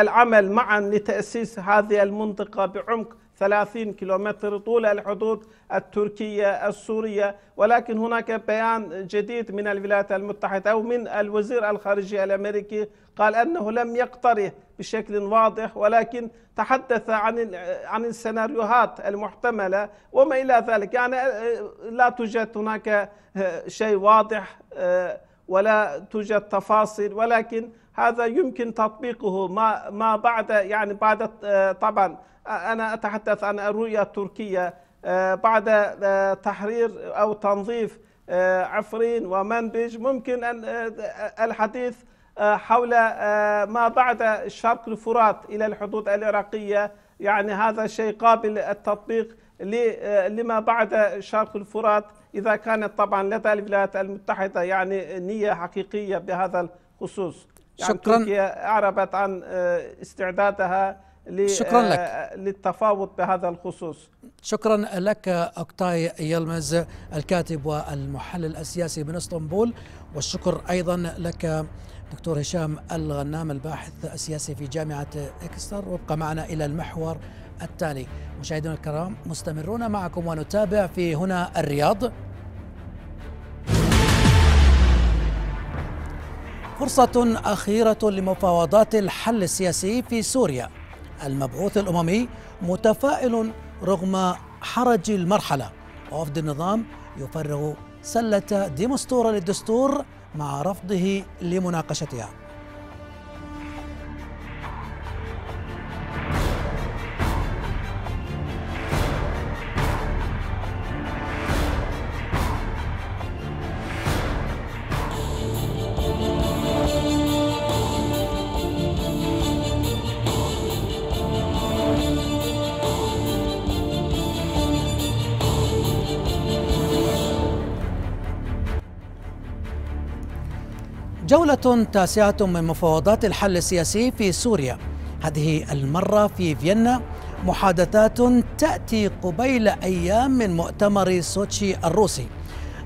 العمل معا لتأسيس هذه المنطقة بعمق 30 كيلومتر طول الحدود التركية السورية ولكن هناك بيان جديد من الولايات المتحدة أو من الوزير الخارجية الأمريكي قال أنه لم يقترح بشكل واضح ولكن تحدث عن عن السيناريوهات المحتملة وما إلى ذلك يعني آه، آه، لا توجد هناك آه، شيء واضح ولا توجد تفاصيل ولكن هذا يمكن تطبيقه ما ما بعد يعني بعد آه، طبعا آه، انا اتحدث عن الرؤيه التركيه آه، بعد تحرير او تنظيف عفرين ومنبج ممكن ان الحديث حول ما بعد شرق الفرات الى الحدود العراقيه يعني هذا شيء قابل التطبيق لما بعد شرق الفرات اذا كانت طبعا لدى الولايات المتحده يعني نيه حقيقيه بهذا الخصوص يعني شكرا تركيا أعربت عن آه، استعدادها شكرا آه، لك للتفاوض بهذا الخصوص شكرا لك أكتاي يلمز الكاتب والمحلل السياسي من اسطنبول والشكر أيضا لك دكتور هشام الغنام الباحث السياسي في جامعة إكستر وابقى معنا إلى المحور التالي مشاهدينا الكرام مستمرون معكم ونتابع في هنا الرياض فرصة أخيرة لمفاوضات الحل السياسي في سوريا المبعوث الأممي متفائل رغم حرج المرحلة ووفد النظام يفرغ سلة ديمستورة للدستور مع رفضه لمناقشتها جولة تاسعة من مفاوضات الحل السياسي في سوريا هذه المرة في فيينا محادثات تأتي قبيل أيام من مؤتمر سوتشي الروسي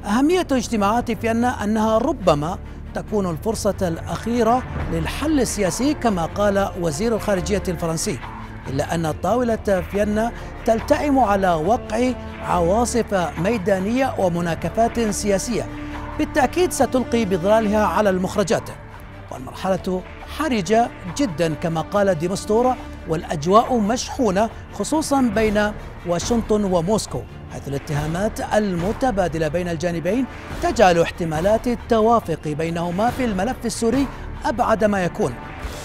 أهمية اجتماعات فيينا أنها ربما تكون الفرصة الأخيرة للحل السياسي كما قال وزير الخارجية الفرنسي إلا أن طاولة فيينا تلتئم على وقع عواصف ميدانية ومناكفات سياسية بالتأكيد ستلقي بظلالها على المخرجات والمرحلة حرجة جدا كما قال ديمستورا والأجواء مشحونة خصوصا بين واشنطن وموسكو حيث الاتهامات المتبادلة بين الجانبين تجعل احتمالات التوافق بينهما في الملف السوري أبعد ما يكون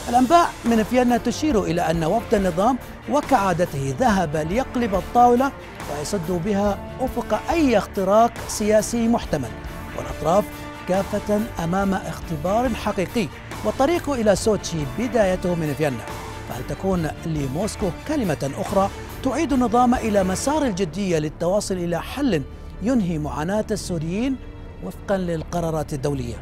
الأنباء من فيينا تشير إلى أن وفد النظام وكعادته ذهب ليقلب الطاولة ويسد بها أفق أي اختراق سياسي محتمل والأطراف كافة أمام اختبار حقيقي والطريق إلى سوتشي بدايته من فيينا فهل تكون لموسكو كلمة أخرى تعيد النظام إلى مسار الجدية للتواصل إلى حل ينهي معاناة السوريين وفقا للقرارات الدولية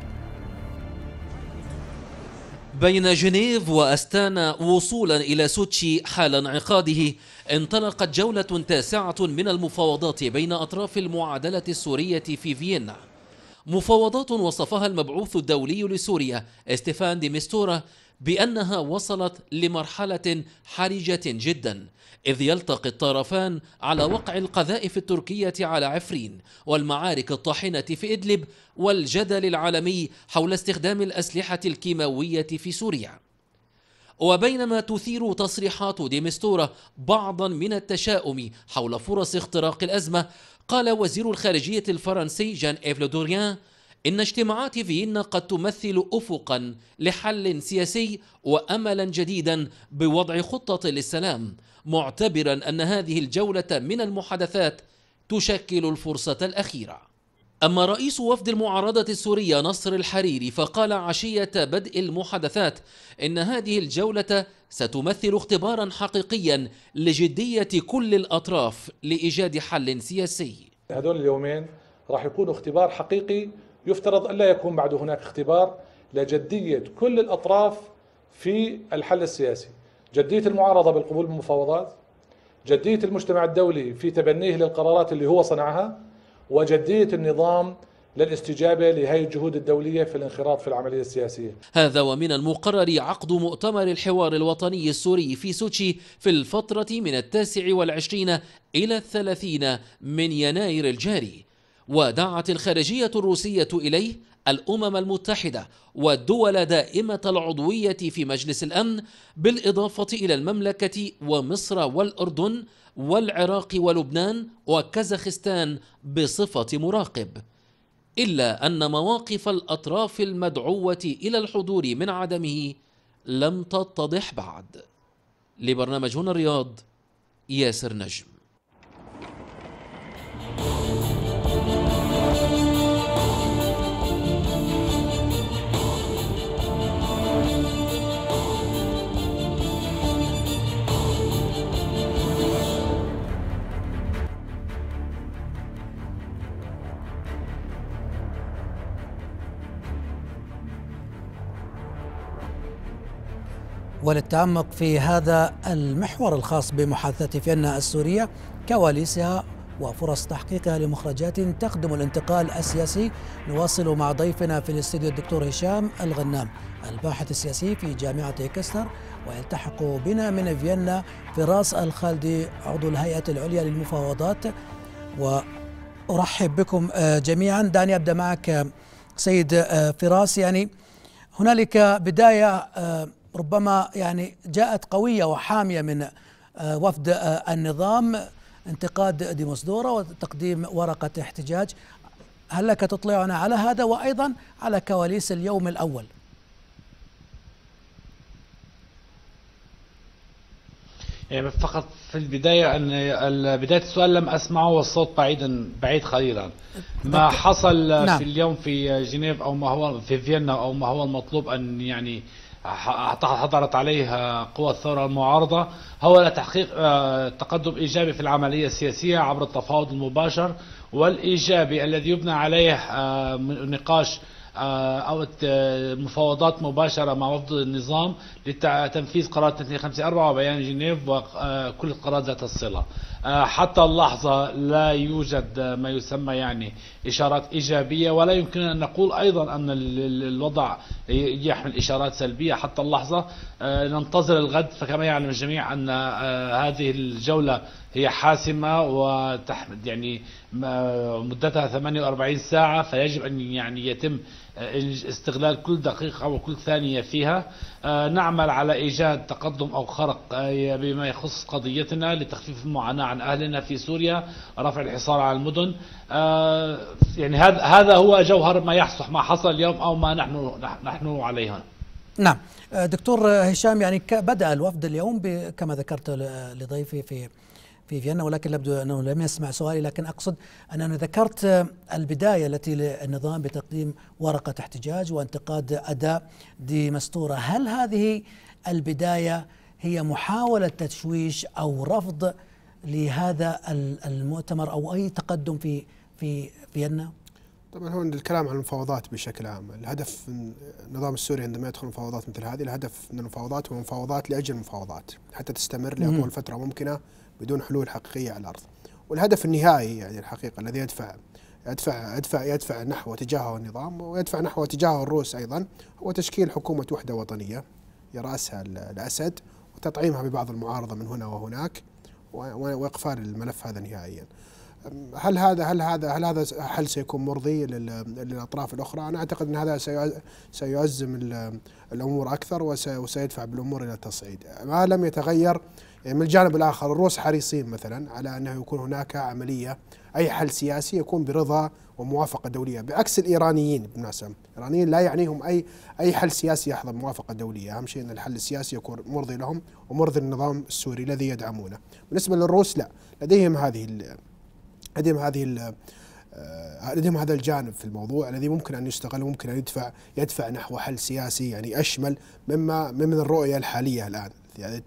بين جنيف وأستانا وصولا إلى سوتشي حال انعقاده انطلقت جولة تاسعة من المفاوضات بين أطراف المعادلة السورية في فيينا مفاوضات وصفها المبعوث الدولي لسوريا استيفان دي ميستورا بأنها وصلت لمرحلة حرجة جدا إذ يلتقي الطرفان على وقع القذائف التركية على عفرين والمعارك الطاحنة في إدلب والجدل العالمي حول استخدام الأسلحة الكيماوية في سوريا وبينما تثير تصريحات ديمستورا بعضا من التشاؤم حول فرص اختراق الأزمة قال وزير الخارجية الفرنسي جان إيف لودوريان إن اجتماعات فيينا قد تمثل أفقا لحل سياسي وأملا جديدا بوضع خطة للسلام معتبرا أن هذه الجولة من المحادثات تشكل الفرصة الأخيرة أما رئيس وفد المعارضة السورية نصر الحريري فقال عشية بدء المحادثات إن هذه الجولة ستمثل اختبارا حقيقيا لجدية كل الأطراف لإيجاد حل سياسي هذول اليومين راح يكون اختبار حقيقي يفترض ألا يكون بعد هناك اختبار لجدية كل الأطراف في الحل السياسي جدية المعارضة بالقبول بالمفاوضات جدية المجتمع الدولي في تبنيه للقرارات اللي هو صنعها وجدية النظام للاستجابة لهذه الجهود الدولية في الانخراط في العملية السياسية هذا ومن المقرر عقد مؤتمر الحوار الوطني السوري في سوتشي في الفترة من التاسع والعشرين إلى الثلاثين من يناير الجاري ودعت الخارجية الروسية إليه الأمم المتحدة والدول دائمة العضوية في مجلس الأمن بالإضافة إلى المملكة ومصر والأردن والعراق ولبنان وكازاخستان بصفة مراقب إلا أن مواقف الأطراف المدعوة إلى الحضور من عدمه لم تتضح بعد لبرنامج هنا الرياض ياسر نجم وللتعمق في هذا المحور الخاص بمحادثة فيينا السورية كواليسها وفرص تحقيقها لمخرجات تخدم الانتقال السياسي نواصل مع ضيفنا في الاستديو الدكتور هشام الغنام الباحث السياسي في جامعة كستر ويلتحق بنا من فيينا فراس الخالدي عضو الهيئة العليا للمفاوضات وأرحب بكم آه، جميعا دعني أبدأ معك آه، سيد آه، فراس يعني هنالك بداية ربما يعني جاءت قوية وحامية من آه، وفد آه، النظام انتقاد ديمصدورة وتقديم ورقة احتجاج هل لك تطلعنا على هذا وأيضا على كواليس اليوم الأول يعني فقط في البداية أن بداية السؤال لم أسمعه والصوت بعيدا بعيد قليلا ما حصل نعم. في اليوم في جنيف أو ما هو في فيينا أو ما هو المطلوب أن يعني حضرت عليها قوى الثورة المعارضة هو تحقيق آه، تقدم إيجابي في العملية السياسية عبر التفاوض المباشر والإيجابي الذي يبنى عليه آه، نقاش آه، او مفاوضات مباشره مع وفد النظام لتنفيذ قرار 254 وبيان جنيف وكل القرارات ذات الصله. آه، حتى اللحظه لا يوجد ما يسمى يعني اشارات ايجابيه ولا يمكن ان نقول ايضا ان الوضع يحمل اشارات سلبيه حتى اللحظه آه، ننتظر الغد فكما يعلم الجميع ان هذه الجوله هي حاسمة وتحمد يعني مدتها 48 ساعة فيجب أن يعني يتم آه، استغلال كل دقيقة وكل ثانية فيها آه، نعمل على إيجاد تقدم أو خرق آه، بما يخص قضيتنا لتخفيف المعاناة عن أهلنا في سوريا رفع الحصار على المدن يعني هذا هذا هو جوهر ما يحصل ما حصل اليوم أو ما نحن نحن عليها نعم دكتور هشام يعني بدأ الوفد اليوم كما ذكرت لضيفي في في فيينا ولكن يبدو أنه لم يسمع سؤالي لكن أقصد أننا ذكرت البداية التي للنظام بتقديم ورقة احتجاج وانتقاد أداء دي مستورة هل هذه البداية هي محاولة تشويش أو رفض لهذا المؤتمر أو أي تقدم في في فيينا؟ طبعا هو الكلام عن المفاوضات بشكل عام، الهدف من النظام السوري عندما يدخل مفاوضات مثل هذه الهدف من المفاوضات هو مفاوضات لاجل المفاوضات، حتى تستمر لاطول فتره ممكنه بدون حلول حقيقيه على الارض. والهدف النهائي يعني الحقيقه الذي يدفع يدفع يدفع يدفع نحو تجاهه النظام ويدفع نحو تجاهه الروس ايضا هو تشكيل حكومه وحده وطنيه يراسها الاسد وتطعيمها ببعض المعارضه من هنا وهناك واقفال الملف هذا نهائيا. هل هذا هل هذا هل هذا حل سيكون مرضي للاطراف الاخرى؟ انا اعتقد ان هذا سيؤزم الامور اكثر وسيدفع بالامور الى التصعيد، ما لم يتغير يعني من الجانب الاخر الروس حريصين مثلا على انه يكون هناك عمليه اي حل سياسي يكون برضا وموافقه دوليه، بعكس الايرانيين بالمناسبه، الايرانيين لا يعنيهم اي اي حل سياسي يحظى بموافقه دوليه، اهم شيء ان الحل السياسي يكون مرضي لهم ومرضي للنظام السوري الذي يدعمونه، بالنسبه للروس لا، لديهم هذه لديهم هذه لديهم آه، هذا الجانب في الموضوع الذي ممكن ان يستغل وممكن ان يدفع يدفع نحو حل سياسي يعني اشمل مما من الرؤيه الحاليه الان يعني,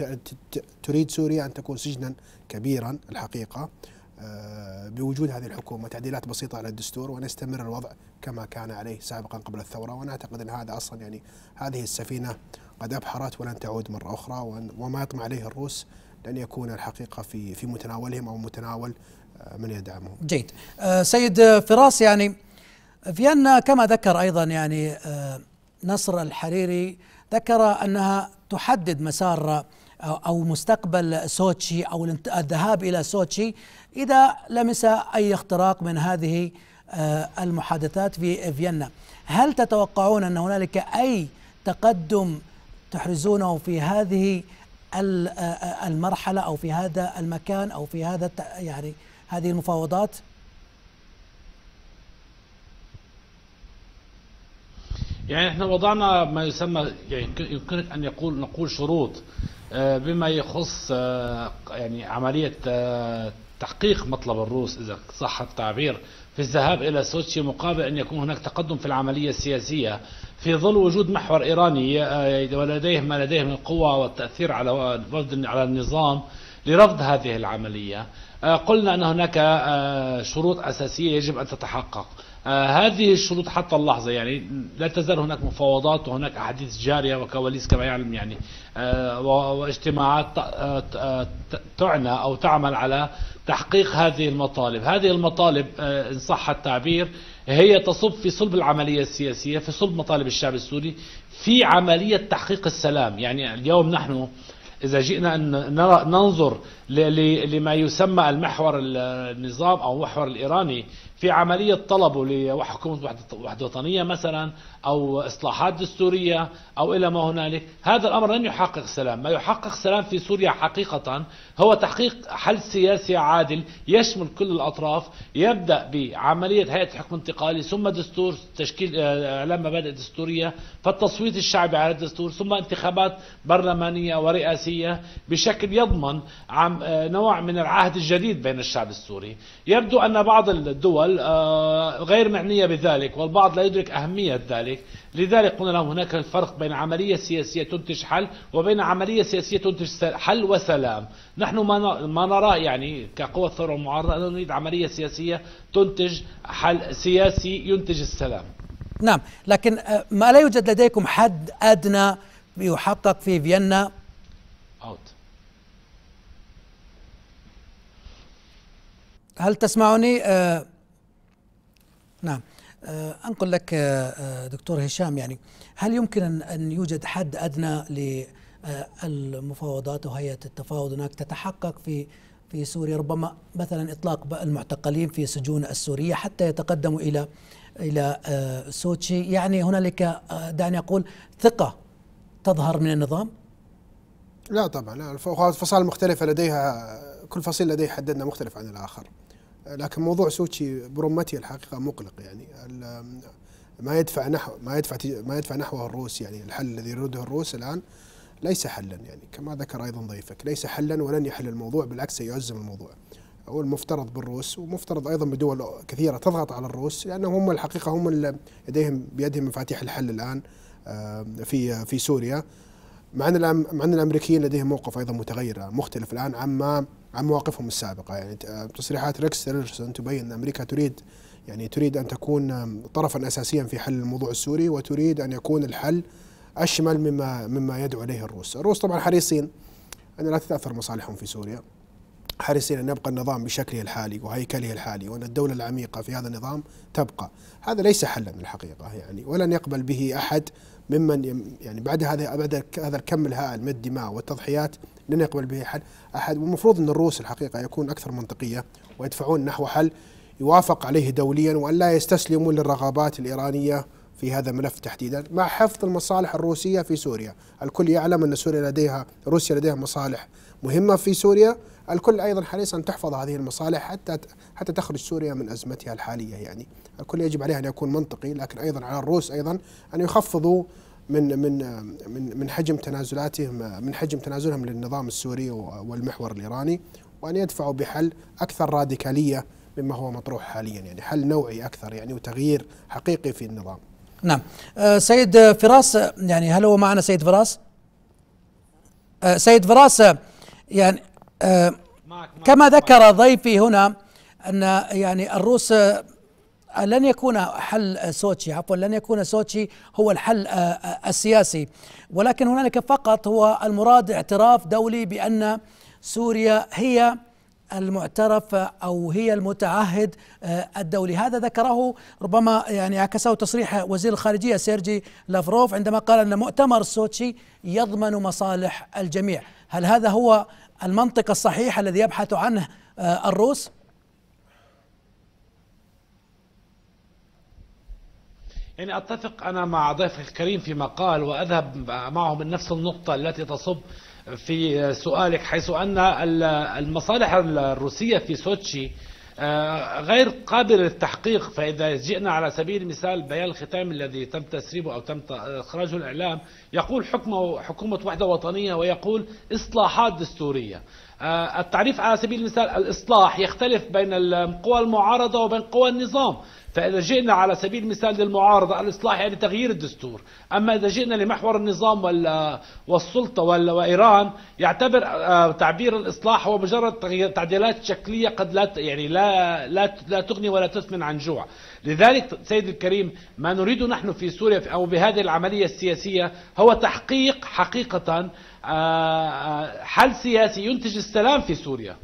يعني تريد سوريا ان تكون سجنا كبيرا الحقيقه آه، بوجود هذه الحكومه تعديلات بسيطه على الدستور وان يستمر الوضع كما كان عليه سابقا قبل الثوره وانا اعتقد ان هذا اصلا يعني هذه السفينه قد ابحرت ولن تعود مره اخرى وما يطمع عليه الروس لن يكون الحقيقه في في متناولهم او متناول من يدعمهم جيد آه، سيد فراس يعني فيينا كما ذكر أيضا يعني آه، نصر الحريري ذكر أنها تحدد مسار آه، أو مستقبل سوتشي أو الذهاب إلى سوتشي إذا لمس أي اختراق من هذه المحادثات في فيينا هل تتوقعون أن هنالك أي تقدم تحرزونه في هذه المرحلة أو في هذا المكان أو في هذا يعني هذه المفاوضات؟ يعني احنا وضعنا ما يسمى يعني يمكنك ان يقول نقول شروط آه، بما يخص آه، يعني عمليه آه، تحقيق مطلب الروس اذا صح التعبير في الذهاب الى سوتشي مقابل ان يكون هناك تقدم في العمليه السياسيه في ظل وجود محور ايراني يعني ولديه ما لديه من قوه والتاثير على على النظام لرفض هذه العمليه آه، قلنا أن هناك آه، شروط أساسية يجب أن تتحقق آه، هذه الشروط حتى اللحظة يعني لا تزال هناك مفاوضات وهناك أحاديث جارية وكواليس كما يعلم يعني واجتماعات تعنى أو تعمل على تحقيق هذه المطالب هذه المطالب إن صح التعبير هي تصب في صلب العملية السياسية في صلب مطالب الشعب السوري في عملية تحقيق السلام يعني اليوم نحن إذا جئنا أن ننظر لما يسمى المحور النظام أو المحور الإيراني في عملية طلبه لحكومة وحدة وطنية مثلا أو إصلاحات دستورية أو إلى ما هنالك هذا الأمر لن يحقق سلام ما يحقق سلام في سوريا حقيقة هو تحقيق حل سياسي عادل يشمل كل الأطراف يبدأ بعملية هيئة حكم انتقالي ثم دستور تشكيل آه، إعلام مبادئ دستورية فالتصويت الشعبي على الدستور ثم انتخابات برلمانية ورئاسية بشكل يضمن آه، نوع من العهد الجديد بين الشعب السوري يبدو أن بعض الدول الدول آه، غير معنية بذلك والبعض لا يدرك أهمية ذلك لذلك قلنا لهم هناك الفرق بين عملية سياسية تنتج حل وبين عملية سياسية تنتج حل وسلام نحن ما نرى يعني كقوة الثورة المعارضة نريد عملية سياسية تنتج حل سياسي ينتج السلام نعم لكن آه، ما لا يوجد لديكم حد أدنى يحقق في فيينا أوت هل تسمعني؟ آه نعم آه، أنقل لك آه، آه، دكتور هشام يعني هل يمكن أن يوجد حد أدنى للمفاوضات وهيئة التفاوض هناك تتحقق في في سوريا ربما مثلا إطلاق المعتقلين في سجون السورية حتى يتقدموا إلى إلى سوتشي يعني هنالك دعني أقول ثقة تظهر من النظام لا طبعا الفصائل مختلفة لديها كل فصيل لديه حد مختلف عن الآخر لكن موضوع سوتشي برمتي الحقيقه مقلق يعني ما يدفع نحو ما يدفع ما يدفع نحوه الروس يعني الحل الذي يريده الروس الان ليس حلا يعني كما ذكر ايضا ضيفك ليس حلا ولن يحل الموضوع بالعكس سيعزم الموضوع هو المفترض بالروس ومفترض ايضا بدول كثيره تضغط على الروس لانهم هم الحقيقه هم لديهم بيدهم مفاتيح الحل الان آه، في في سوريا مع ان مع ان الامريكيين لديهم موقف ايضا متغير مختلف الان عما عن مواقفهم السابقه يعني آه، تصريحات ريكس تيلرسون تبين ان امريكا تريد يعني تريد ان تكون آه، طرفا اساسيا في حل الموضوع السوري وتريد ان يكون الحل اشمل مما مما يدعو اليه الروس، الروس طبعا حريصين ان لا تتاثر مصالحهم في سوريا. حريصين ان يبقى النظام بشكله الحالي وهيكله الحالي وان الدوله العميقه في هذا النظام تبقى، هذا ليس حلا الحقيقه يعني ولن يقبل به احد ممن يعني بعد هذا بعد هذا الكم الهائل من الدماء والتضحيات لن يقبل به حل أحد والمفروض أن الروس الحقيقة يكون أكثر منطقية ويدفعون نحو حل يوافق عليه دوليا وأن لا يستسلموا للرغبات الإيرانية في هذا الملف تحديدا مع حفظ المصالح الروسية في سوريا الكل يعلم أن سوريا لديها روسيا لديها مصالح مهمة في سوريا الكل أيضا حريص أن تحفظ هذه المصالح حتى حتى تخرج سوريا من أزمتها الحالية يعني الكل يجب عليه أن يكون منطقي لكن أيضا على الروس أيضا أن يخفضوا من من من من حجم تنازلاتهم من حجم تنازلهم للنظام السوري والمحور الايراني وان يدفعوا بحل اكثر راديكاليه مما هو مطروح حاليا يعني حل نوعي اكثر يعني وتغيير حقيقي في النظام. نعم. أه، سيد فراس يعني هل هو معنا سيد فراس؟ أه، سيد فراس يعني أه، كما ذكر ضيفي هنا ان يعني الروس آه، لن يكون حل آه، سوتشي عفوا لن يكون سوتشي هو الحل آه، السياسي ولكن هنالك فقط هو المراد اعتراف دولي بأن سوريا هي المعترف او هي المتعهد الدولي، هذا ذكره ربما يعني عكسه تصريح وزير الخارجيه سيرجي لافروف عندما قال ان مؤتمر سوتشي يضمن مصالح الجميع، هل هذا هو المنطق الصحيح الذي يبحث عنه الروس؟ يعني أتفق أنا مع ضيف الكريم فيما قال وأذهب معه من نفس النقطة التي تصب في سؤالك حيث أن المصالح الروسية في سوتشي آه، غير قابل للتحقيق فإذا جئنا على سبيل المثال بيان الختام الذي تم تسريبه أو تم إخراجه الإعلام يقول حكمه حكومة وحدة وطنية ويقول إصلاحات دستورية آه، التعريف على سبيل المثال الإصلاح يختلف بين القوى المعارضة وبين قوى النظام فإذا جئنا على سبيل المثال للمعارضة الإصلاح يعني تغيير الدستور أما إذا جئنا لمحور النظام والسلطة وإيران يعتبر آه، تعبير الإصلاح هو مجرد تعديلات شكلية قد لا يعني لا لا لا تغني ولا تثمن عن جوع لذلك سيد الكريم ما نريد نحن في سوريا أو بهذه العملية السياسية هو تحقيق حقيقة آه، آه، حل سياسي ينتج السلام في سوريا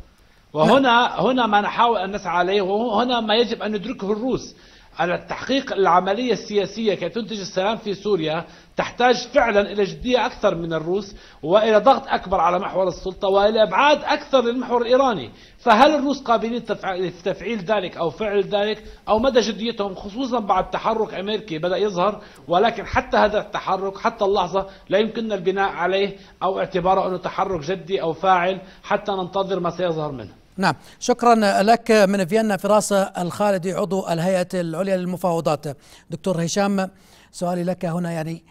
وهنا هنا ما نحاول أن نسعى عليه وهنا ما يجب أن ندركه الروس على تحقيق العملية السياسية كي تنتج السلام في سوريا تحتاج فعلا إلى جدية أكثر من الروس وإلى ضغط أكبر على محور السلطة وإلى إبعاد أكثر للمحور الإيراني فهل الروس قابلين لتفعيل ذلك أو فعل ذلك أو مدى جديتهم خصوصا بعد تحرك أمريكي بدأ يظهر ولكن حتى هذا التحرك حتى اللحظة لا يمكننا البناء عليه أو اعتباره أنه تحرك جدي أو فاعل حتى ننتظر ما سيظهر منه نعم شكرا لك من فيينا فراس الخالدي عضو الهيئة العليا للمفاوضات دكتور هشام سؤالي لك هنا يعني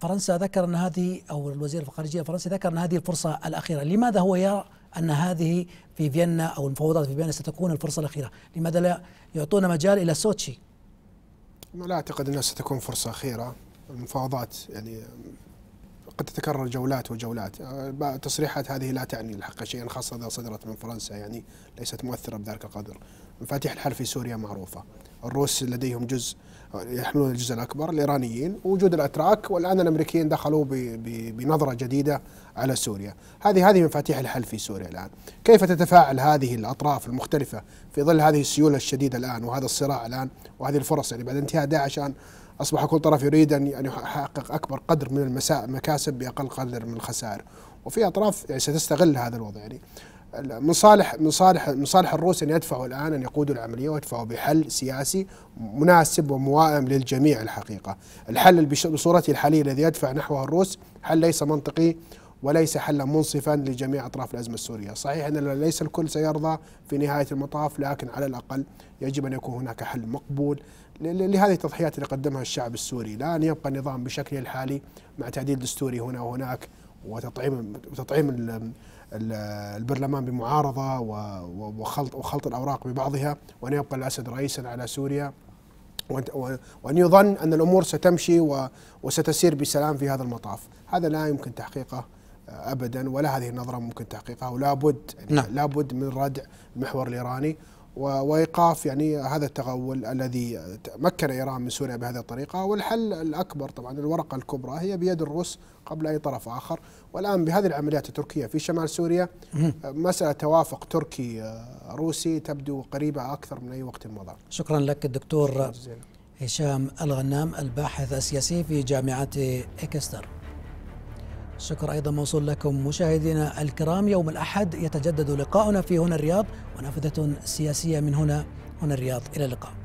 فرنسا ذكر ان هذه او الوزير الخارجيه الفرنسي ذكر ان هذه الفرصه الاخيره، لماذا هو يرى ان هذه في فيينا او المفاوضات في فيينا ستكون الفرصه الاخيره؟ لماذا لا يعطونا مجال الى سوتشي؟ لا اعتقد انها ستكون فرصه اخيره، المفاوضات يعني قد تتكرر جولات وجولات آه، تصريحات هذه لا تعني الحق شيئا خاصة إذا صدرت من فرنسا يعني ليست مؤثرة بذلك القدر مفاتيح الحل في سوريا معروفة الروس لديهم جزء يحملون الجزء الاكبر الايرانيين وجود الاتراك والان الامريكيين دخلوا بنظره جديده على سوريا، هذه هذه مفاتيح الحل في سوريا الان، كيف تتفاعل هذه الاطراف المختلفه في ظل هذه السيوله الشديده الان وهذا الصراع الان وهذه الفرص يعني بعد انتهاء داعش الان اصبح كل طرف يريد ان يعني يحقق اكبر قدر من المكاسب باقل قدر من الخسائر، وفي اطراف يعني ستستغل هذا الوضع يعني من صالح من صالح من صالح الروس ان يدفعوا الان ان يقودوا العمليه ويدفعوا بحل سياسي مناسب وموائم للجميع الحقيقه، الحل بصورته الحاليه الذي يدفع نحوه الروس حل ليس منطقي وليس حلا منصفا لجميع اطراف الازمه السوريه، صحيح ان ليس الكل سيرضى في نهايه المطاف لكن على الاقل يجب ان يكون هناك حل مقبول لهذه التضحيات اللي قدمها الشعب السوري، لا ان يبقى النظام بشكله الحالي مع تعديل دستوري هنا وهناك وتطعيم وتطعيم البرلمان بمعارضة وخلط, وخلط الأوراق ببعضها وأن يبقى الأسد رئيسا على سوريا وأن يظن أن الأمور ستمشي وستسير بسلام في هذا المطاف هذا لا يمكن تحقيقه آه، ابدا ولا هذه النظره ممكن تحقيقها ولا بد يعني نعم. بد من ردع المحور الايراني وايقاف يعني هذا التغول الذي مكن ايران من سوريا بهذه الطريقه والحل الاكبر طبعا الورقه الكبرى هي بيد الروس قبل اي طرف اخر والان بهذه العمليات التركيه في شمال سوريا مساله توافق تركي آه، روسي تبدو قريبه اكثر من اي وقت مضى. شكرا لك الدكتور هشام الغنام الباحث السياسي في جامعه اكستر. شكر أيضا موصول لكم مشاهدينا الكرام يوم الأحد يتجدد لقاؤنا في هنا الرياض ونافذة سياسية من هنا هنا الرياض إلى اللقاء